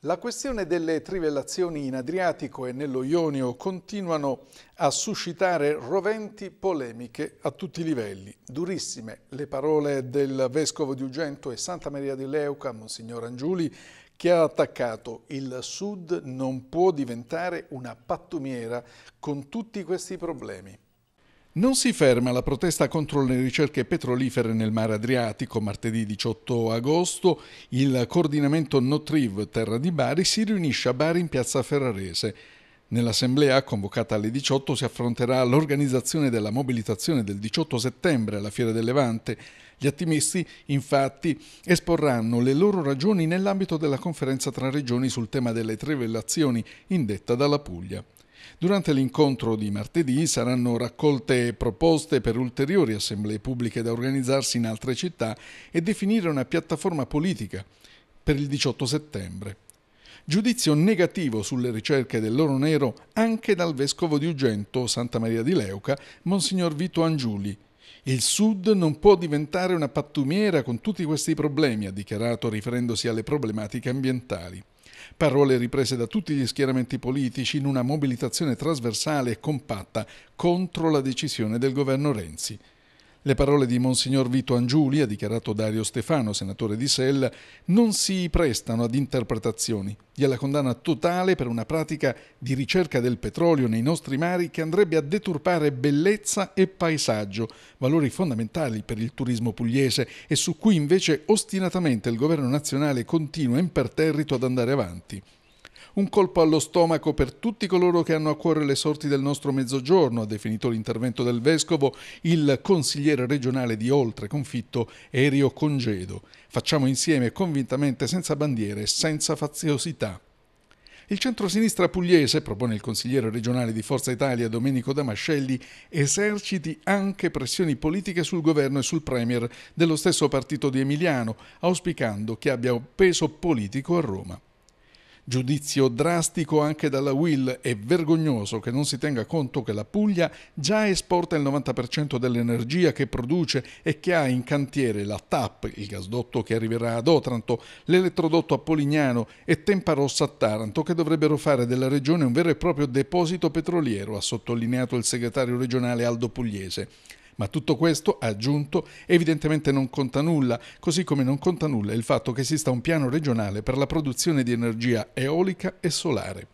La questione delle trivellazioni in Adriatico e nello Ionio continuano a suscitare roventi polemiche a tutti i livelli. Durissime le parole del Vescovo di Ugento e Santa Maria di Leuca, Monsignor Angiuli, che ha attaccato il Sud non può diventare una pattumiera con tutti questi problemi. Non si ferma la protesta contro le ricerche petrolifere nel mare Adriatico. Martedì 18 agosto il coordinamento Notriv Terra di Bari si riunisce a Bari in piazza Ferrarese. Nell'assemblea, convocata alle 18, si affronterà l'organizzazione della mobilitazione del 18 settembre alla Fiera del Levante. Gli attivisti, infatti, esporranno le loro ragioni nell'ambito della conferenza tra regioni sul tema delle trivellazioni indetta dalla Puglia. Durante l'incontro di martedì saranno raccolte proposte per ulteriori assemblee pubbliche da organizzarsi in altre città e definire una piattaforma politica per il 18 settembre. Giudizio negativo sulle ricerche dell'oro nero anche dal vescovo di Ugento, Santa Maria di Leuca, Monsignor Vito Angiuli, il Sud non può diventare una pattumiera con tutti questi problemi, ha dichiarato riferendosi alle problematiche ambientali. Parole riprese da tutti gli schieramenti politici in una mobilitazione trasversale e compatta contro la decisione del governo Renzi. Le parole di Monsignor Vito Angiuli, ha dichiarato Dario Stefano, senatore di Sella, non si prestano ad interpretazioni. Gliela condanna totale per una pratica di ricerca del petrolio nei nostri mari che andrebbe a deturpare bellezza e paesaggio, valori fondamentali per il turismo pugliese e su cui invece ostinatamente il governo nazionale continua imperterrito ad andare avanti. Un colpo allo stomaco per tutti coloro che hanno a cuore le sorti del nostro mezzogiorno, ha definito l'intervento del Vescovo il consigliere regionale di Oltre conflitto Erio Congedo. Facciamo insieme convintamente senza bandiere e senza faziosità. Il centrosinistra pugliese, propone il consigliere regionale di Forza Italia Domenico Damascelli, eserciti anche pressioni politiche sul governo e sul premier dello stesso partito di Emiliano, auspicando che abbia un peso politico a Roma. Giudizio drastico anche dalla Will e vergognoso che non si tenga conto che la Puglia già esporta il 90% dell'energia che produce e che ha in cantiere la TAP, il gasdotto che arriverà ad Otranto, l'elettrodotto a Polignano e Tempa Rossa a Taranto che dovrebbero fare della regione un vero e proprio deposito petroliero, ha sottolineato il segretario regionale Aldo Pugliese. Ma tutto questo, ha aggiunto, evidentemente non conta nulla, così come non conta nulla il fatto che esista un piano regionale per la produzione di energia eolica e solare.